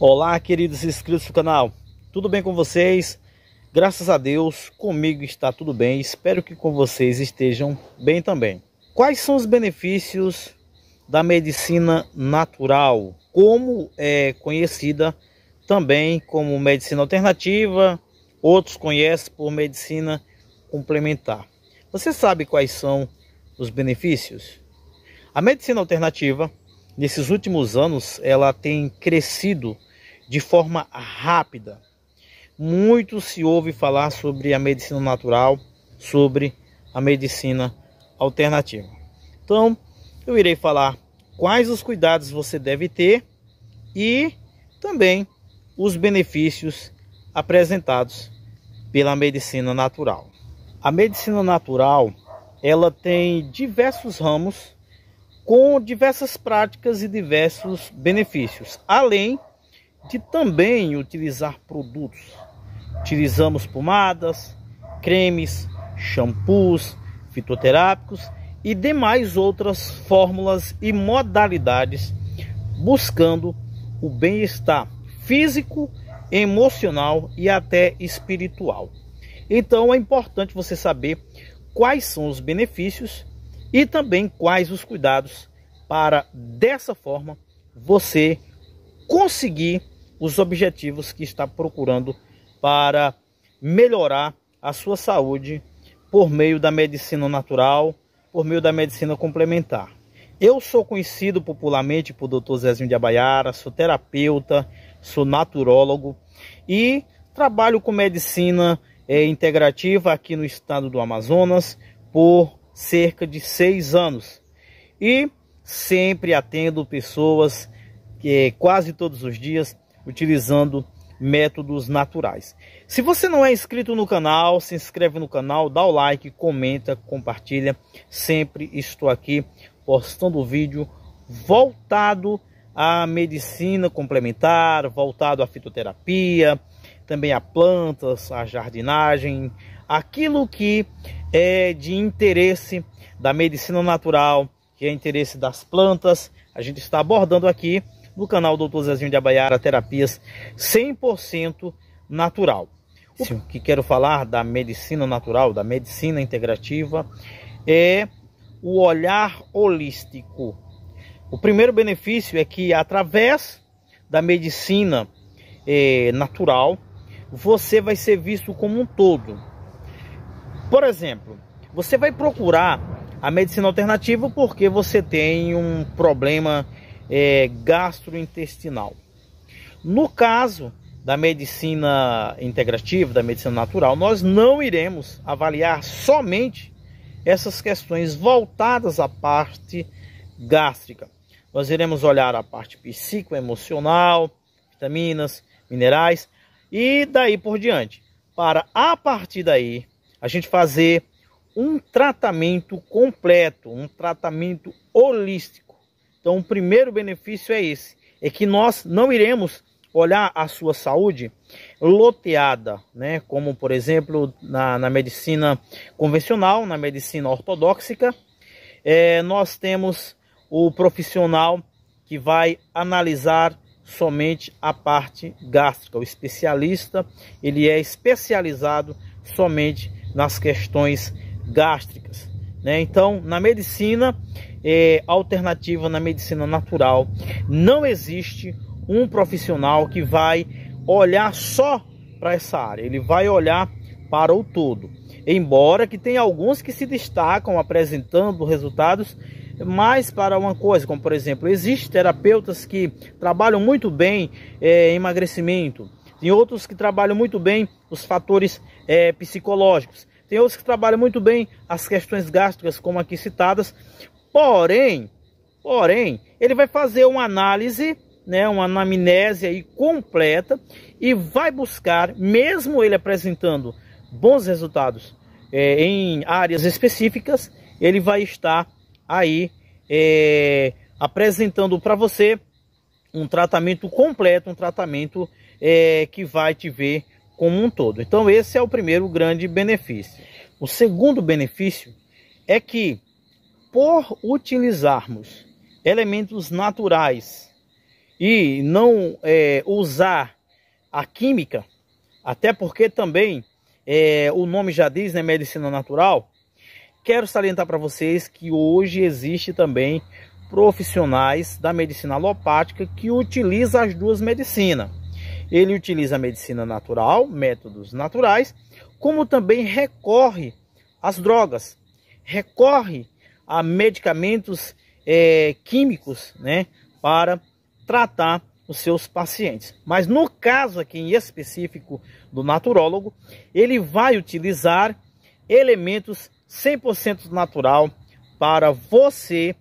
Olá, queridos inscritos do canal, tudo bem com vocês? Graças a Deus, comigo está tudo bem. Espero que com vocês estejam bem também. Quais são os benefícios da medicina natural? Como é conhecida também como medicina alternativa, outros conhecem por medicina complementar. Você sabe quais são os benefícios? A medicina alternativa, nesses últimos anos, ela tem crescido de forma rápida. Muito se ouve falar sobre a medicina natural, sobre a medicina alternativa. Então, eu irei falar quais os cuidados você deve ter e também os benefícios apresentados pela medicina natural. A medicina natural, ela tem diversos ramos com diversas práticas e diversos benefícios, além de também utilizar produtos. Utilizamos pomadas, cremes, shampoos, fitoterápicos e demais outras fórmulas e modalidades, buscando o bem-estar físico, emocional e até espiritual. Então é importante você saber quais são os benefícios e também quais os cuidados para dessa forma você conseguir os objetivos que está procurando para melhorar a sua saúde por meio da medicina natural, por meio da medicina complementar. Eu sou conhecido popularmente por Dr. Zezinho de Abaiara, sou terapeuta, sou naturólogo e trabalho com medicina é, integrativa aqui no estado do Amazonas por cerca de seis anos e sempre atendo pessoas que é quase todos os dias utilizando métodos naturais. Se você não é inscrito no canal, se inscreve no canal, dá o like, comenta, compartilha. Sempre estou aqui postando vídeo voltado à medicina complementar, voltado à fitoterapia, também a plantas, a jardinagem, aquilo que é de interesse da medicina natural, que é interesse das plantas, a gente está abordando aqui no canal Doutor Zezinho de Abaiara Terapias 100% natural. O que quero falar da medicina natural, da medicina integrativa, é o olhar holístico. O primeiro benefício é que através da medicina é, natural, você vai ser visto como um todo. Por exemplo, você vai procurar a medicina alternativa porque você tem um problema é, gastrointestinal. No caso da medicina integrativa, da medicina natural, nós não iremos avaliar somente essas questões voltadas à parte gástrica. Nós iremos olhar a parte psicoemocional, vitaminas, minerais e daí por diante. Para a partir daí a gente fazer um tratamento completo, um tratamento holístico então, o primeiro benefício é esse: é que nós não iremos olhar a sua saúde loteada, né? Como, por exemplo, na, na medicina convencional, na medicina ortodoxica, é, nós temos o profissional que vai analisar somente a parte gástrica. O especialista ele é especializado somente nas questões gástricas. Né? Então, na medicina é, alternativa na medicina natural. Não existe um profissional que vai olhar só para essa área, ele vai olhar para o todo. Embora que tenha alguns que se destacam apresentando resultados mais para uma coisa, como por exemplo, existem terapeutas que trabalham muito bem é, emagrecimento, tem outros que trabalham muito bem os fatores é, psicológicos, tem outros que trabalham muito bem as questões gástricas, como aqui citadas, Porém, porém, ele vai fazer uma análise, né, uma anamnese aí completa e vai buscar, mesmo ele apresentando bons resultados é, em áreas específicas, ele vai estar aí é, apresentando para você um tratamento completo, um tratamento é, que vai te ver como um todo. Então esse é o primeiro grande benefício. O segundo benefício é que por utilizarmos elementos naturais e não é, usar a química, até porque também é, o nome já diz, né, medicina natural, quero salientar para vocês que hoje existe também profissionais da medicina alopática que utiliza as duas medicinas. Ele utiliza a medicina natural, métodos naturais, como também recorre às drogas, recorre a medicamentos é, químicos né, para tratar os seus pacientes. Mas no caso aqui em específico do naturólogo, ele vai utilizar elementos 100% natural para você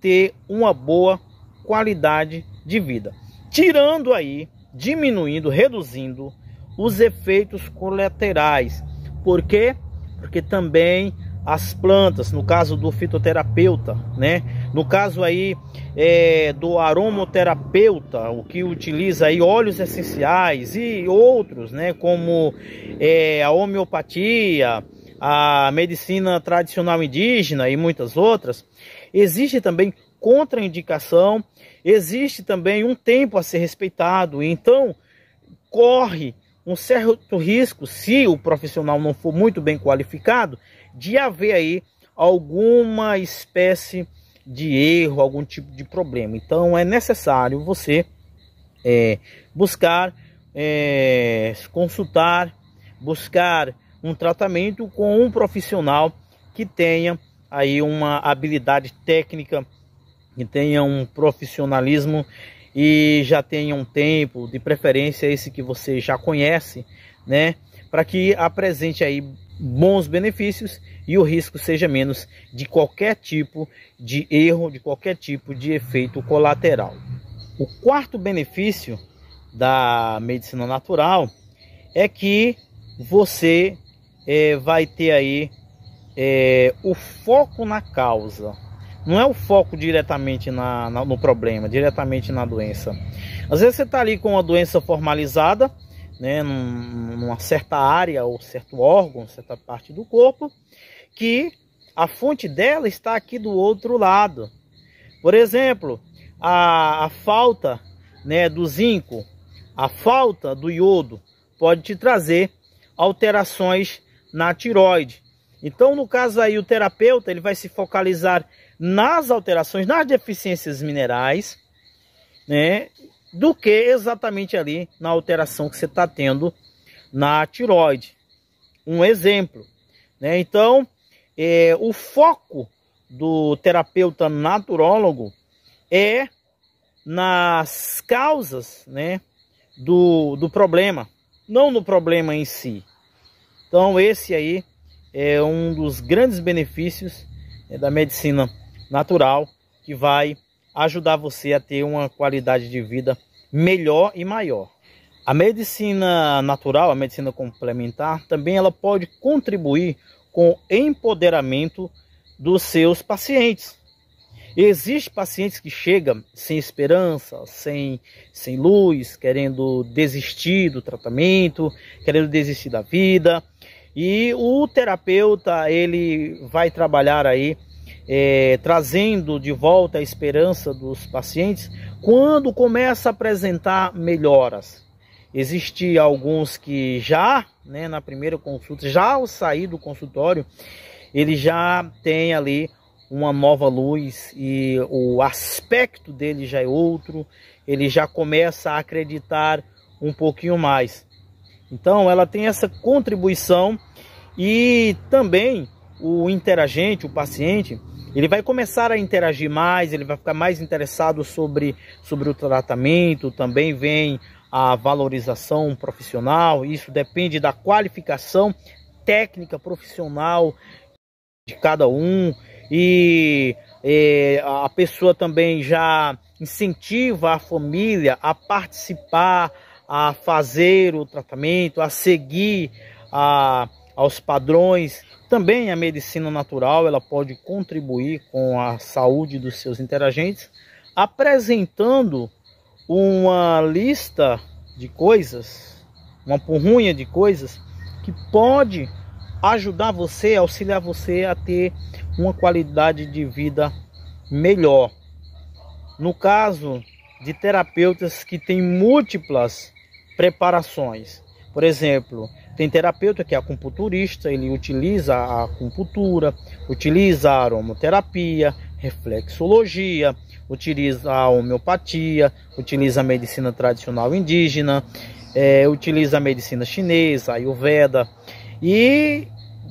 ter uma boa qualidade de vida. Tirando aí, diminuindo, reduzindo os efeitos colaterais. Por quê? Porque também as plantas, no caso do fitoterapeuta, né? No caso aí é, do aromoterapeuta, o que utiliza aí óleos essenciais e outros, né? Como é, a homeopatia, a medicina tradicional indígena e muitas outras, existe também contraindicação, existe também um tempo a ser respeitado. Então, corre um certo risco, se o profissional não for muito bem qualificado, de haver aí alguma espécie de erro, algum tipo de problema. Então é necessário você é, buscar, é, consultar, buscar um tratamento com um profissional que tenha aí uma habilidade técnica, que tenha um profissionalismo e já tenha um tempo, de preferência esse que você já conhece, né? Para que apresente aí bons benefícios e o risco seja menos de qualquer tipo de erro, de qualquer tipo de efeito colateral. O quarto benefício da medicina natural é que você é, vai ter aí é, o foco na causa, não é o foco diretamente na, na, no problema, diretamente na doença. Às vezes você está ali com uma doença formalizada, né, numa certa área ou certo órgão, certa parte do corpo, que a fonte dela está aqui do outro lado. Por exemplo, a, a falta né, do zinco, a falta do iodo pode te trazer alterações na tiroide. Então, no caso aí, o terapeuta ele vai se focalizar nas alterações, nas deficiências minerais, né? Do que exatamente ali na alteração que você está tendo na tiroide. Um exemplo. Né? Então, é, o foco do terapeuta naturólogo é nas causas né, do, do problema, não no problema em si. Então, esse aí é um dos grandes benefícios né, da medicina natural que vai ajudar você a ter uma qualidade de vida melhor e maior. A medicina natural, a medicina complementar, também ela pode contribuir com o empoderamento dos seus pacientes. Existem pacientes que chegam sem esperança, sem, sem luz, querendo desistir do tratamento, querendo desistir da vida. E o terapeuta, ele vai trabalhar aí é, trazendo de volta a esperança dos pacientes quando começa a apresentar melhoras. Existem alguns que já, né, na primeira consulta, já ao sair do consultório, ele já tem ali uma nova luz e o aspecto dele já é outro, ele já começa a acreditar um pouquinho mais. Então, ela tem essa contribuição e também o interagente, o paciente, ele vai começar a interagir mais, ele vai ficar mais interessado sobre, sobre o tratamento, também vem a valorização profissional, isso depende da qualificação técnica profissional de cada um e, e é, a pessoa também já incentiva a família a participar, a fazer o tratamento, a seguir a aos padrões. Também a medicina natural ela pode contribuir com a saúde dos seus interagentes, apresentando uma lista de coisas, uma porrunha de coisas que pode ajudar você, auxiliar você a ter uma qualidade de vida melhor. No caso de terapeutas que têm múltiplas preparações, por exemplo, tem terapeuta que é acupunturista, ele utiliza a acupuntura, utiliza a aromoterapia, reflexologia, utiliza a homeopatia, utiliza a medicina tradicional indígena, é, utiliza a medicina chinesa, a ayurveda e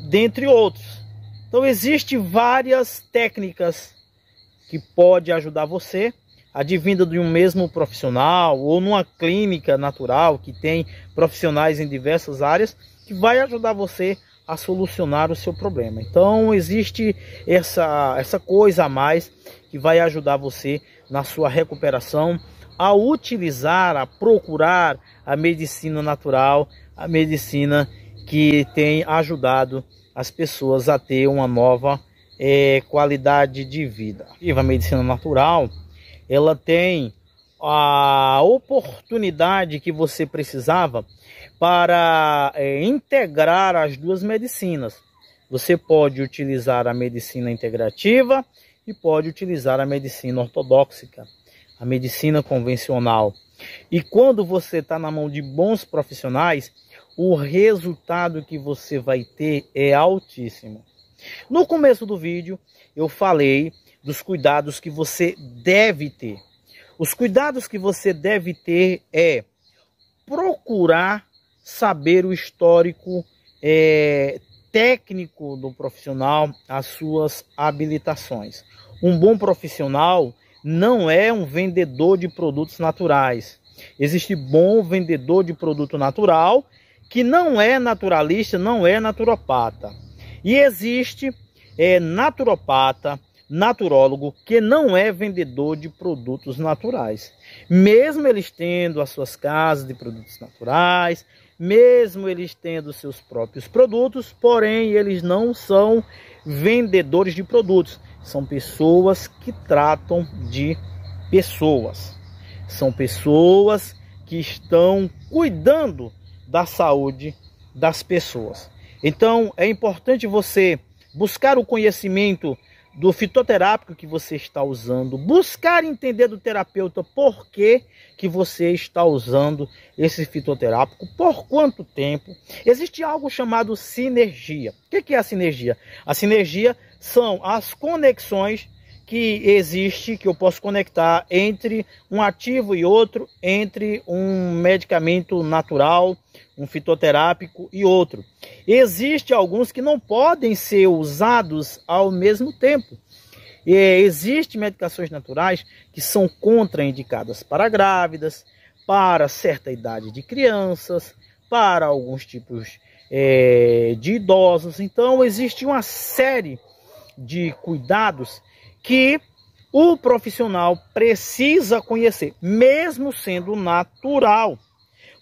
dentre outros. Então existem várias técnicas que pode ajudar você advinda de um mesmo profissional ou numa clínica natural que tem profissionais em diversas áreas que vai ajudar você a solucionar o seu problema. Então existe essa essa coisa a mais que vai ajudar você na sua recuperação a utilizar, a procurar a medicina natural, a medicina que tem ajudado as pessoas a ter uma nova é, qualidade de vida. E a medicina natural ela tem a oportunidade que você precisava para é, integrar as duas medicinas. Você pode utilizar a medicina integrativa e pode utilizar a medicina ortodoxa, a medicina convencional. E quando você está na mão de bons profissionais, o resultado que você vai ter é altíssimo. No começo do vídeo, eu falei dos cuidados que você deve ter. Os cuidados que você deve ter é procurar saber o histórico é, técnico do profissional, as suas habilitações. Um bom profissional não é um vendedor de produtos naturais. Existe bom vendedor de produto natural que não é naturalista, não é naturopata. E existe é, naturopata naturólogo que não é vendedor de produtos naturais. Mesmo eles tendo as suas casas de produtos naturais, mesmo eles tendo seus próprios produtos, porém eles não são vendedores de produtos, são pessoas que tratam de pessoas. São pessoas que estão cuidando da saúde das pessoas. Então é importante você buscar o conhecimento do fitoterápico que você está usando, buscar entender do terapeuta por que, que você está usando esse fitoterápico, por quanto tempo. Existe algo chamado sinergia. O que é a sinergia? A sinergia são as conexões que existe, que eu posso conectar entre um ativo e outro, entre um medicamento natural um fitoterápico e outro. Existem alguns que não podem ser usados ao mesmo tempo. E eh, existem medicações naturais que são contraindicadas para grávidas, para certa idade de crianças, para alguns tipos é, de idosos. Então, existe uma série de cuidados que o profissional precisa conhecer, mesmo sendo natural.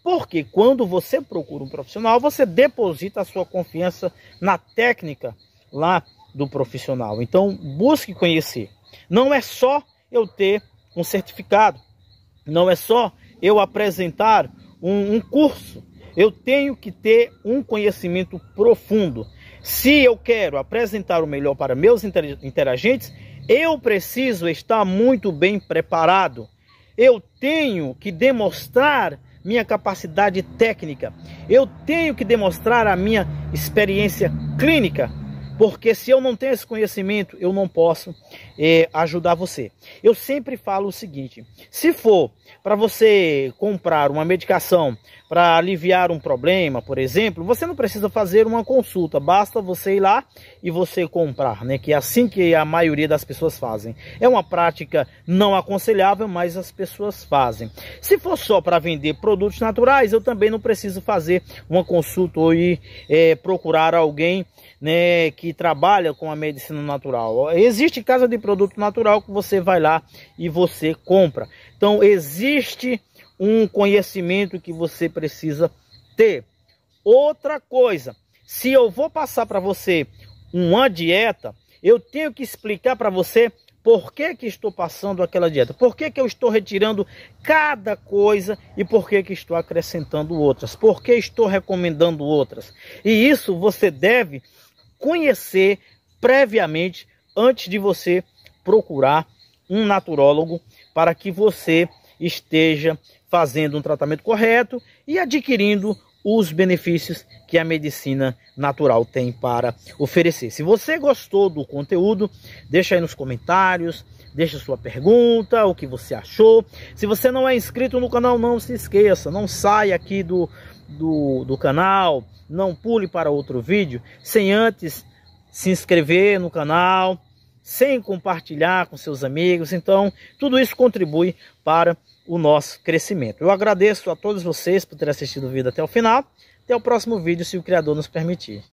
Porque quando você procura um profissional, você deposita a sua confiança na técnica lá do profissional. Então, busque conhecer. Não é só eu ter um certificado, não é só eu apresentar um, um curso. Eu tenho que ter um conhecimento profundo. Se eu quero apresentar o melhor para meus interagentes, eu preciso estar muito bem preparado. Eu tenho que demonstrar minha capacidade técnica. Eu tenho que demonstrar a minha experiência clínica, porque se eu não tenho esse conhecimento, eu não posso é, ajudar você. Eu sempre falo o seguinte: se for para você comprar uma medicação para aliviar um problema, por exemplo, você não precisa fazer uma consulta, basta você ir lá e você comprar, né? Que é assim que a maioria das pessoas fazem. É uma prática não aconselhável, mas as pessoas fazem. Se for só para vender produtos naturais, eu também não preciso fazer uma consulta ou ir é, procurar alguém né, que trabalha com a medicina natural. Existe casa de produto natural que você vai lá e você compra. Então existe um conhecimento que você precisa ter. Outra coisa, se eu vou passar para você uma dieta, eu tenho que explicar para você por que, que estou passando aquela dieta, por que, que eu estou retirando cada coisa e por que, que estou acrescentando outras, por que estou recomendando outras. E isso você deve conhecer previamente antes de você procurar um naturólogo para que você esteja fazendo um tratamento correto e adquirindo os benefícios que a medicina natural tem para oferecer. Se você gostou do conteúdo, deixa aí nos comentários, deixa sua pergunta, o que você achou. Se você não é inscrito no canal, não se esqueça, não saia aqui do, do, do canal, não pule para outro vídeo sem antes se inscrever no canal, sem compartilhar com seus amigos. Então, tudo isso contribui para o nosso crescimento. Eu agradeço a todos vocês por terem assistido o vídeo até o final. Até o próximo vídeo, se o Criador nos permitir.